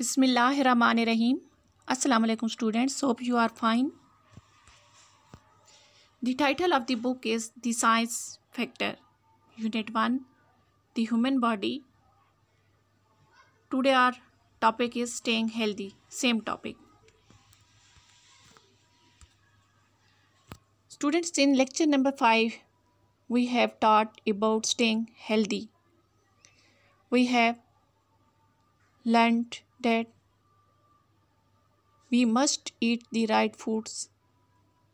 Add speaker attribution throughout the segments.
Speaker 1: Bismillahirrahmanirrahim. Assalamu alaikum students. Hope you are fine. The title of the book is The Science Factor. Unit 1 The Human Body. Today our topic is staying healthy. Same topic. Students in lecture number 5 we have taught about staying healthy. We have learned that we must eat the right foods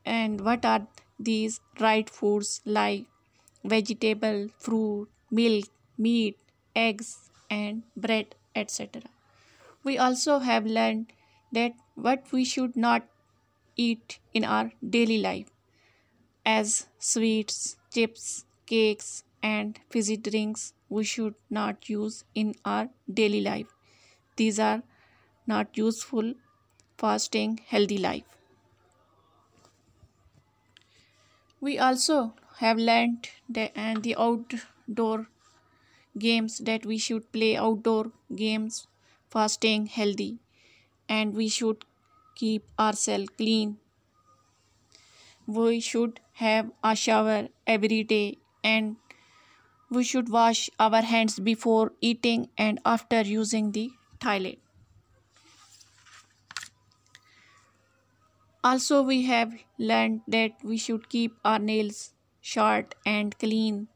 Speaker 1: and what are these right foods like vegetable fruit milk meat eggs and bread etc we also have learned that what we should not eat in our daily life as sweets chips cakes and fizzy drinks we should not use in our daily life these are not useful for staying healthy life we also have learned the and the outdoor games that we should play outdoor games for staying healthy and we should keep ourselves clean we should have a shower every day and we should wash our hands before eating and after using the Thailand. Also, we have learned that we should keep our nails short and clean,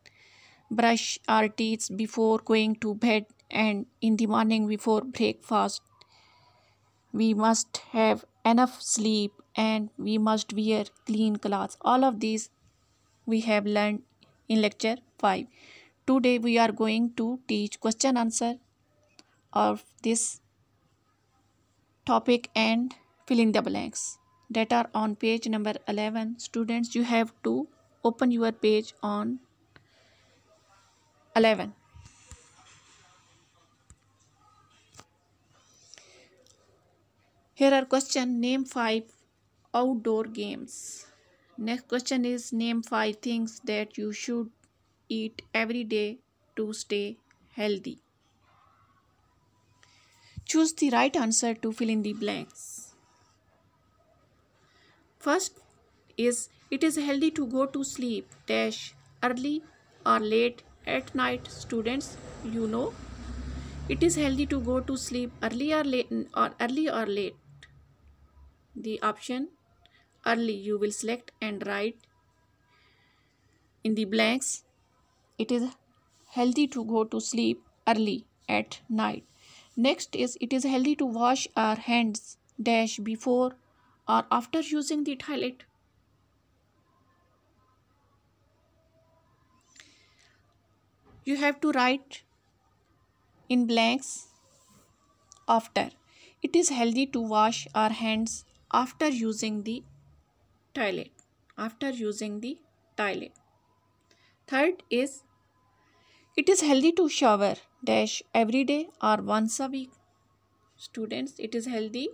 Speaker 1: brush our teeth before going to bed and in the morning before breakfast. We must have enough sleep and we must wear clean clothes. All of these we have learned in lecture 5. Today we are going to teach question answer of this topic and filling the blanks that are on page number 11 students you have to open your page on 11 here are question name five outdoor games next question is name five things that you should eat every day to stay healthy Choose the right answer to fill in the blanks. First is it is healthy to go to sleep dash early or late at night students you know it is healthy to go to sleep early or late or early or late the option early you will select and write in the blanks it is healthy to go to sleep early at night Next is it is healthy to wash our hands dash before or after using the toilet. You have to write in blanks after. It is healthy to wash our hands after using the toilet. After using the toilet. Third is it is healthy to shower dash every day or once a week students it is healthy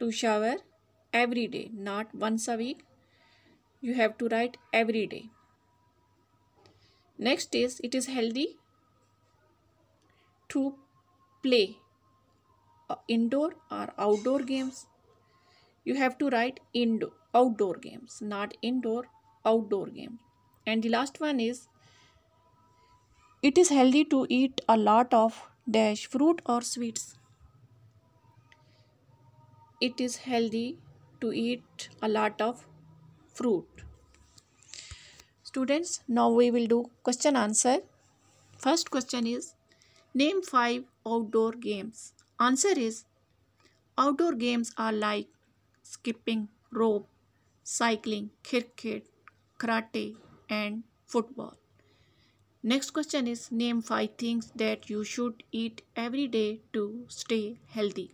Speaker 1: to shower every day not once a week you have to write every day next is it is healthy to play uh, indoor or outdoor games you have to write indoor outdoor games not indoor outdoor game and the last one is it is healthy to eat a lot of dash fruit or sweets it is healthy to eat a lot of fruit students now we will do question answer first question is name five outdoor games answer is outdoor games are like skipping rope cycling cricket karate and football Next question is name 5 things that you should eat every day to stay healthy.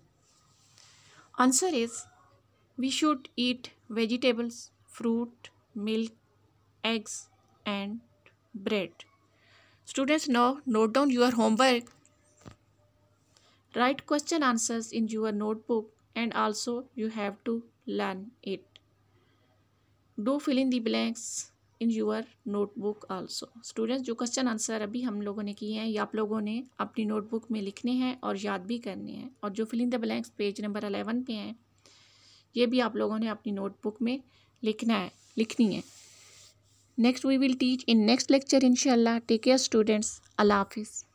Speaker 1: Answer is we should eat vegetables, fruit, milk, eggs and bread. Students now note down your homework. Write question answers in your notebook and also you have to learn it. Do fill in the blanks in your notebook also students जो question answer अभी हम लोगों ने किए हैं ये आप लोगों ने अपनी नोटबुक में लिखने हैं और याद भी करने हैं और जो filling the blanks page number eleven पे हैं ये भी आप लोगों ने अपनी नोटबुक में लिखना है लिखनी है next we will teach in next lecture इनशाला टेक केयर स्टूडेंट्स अल्लाह हाफिज़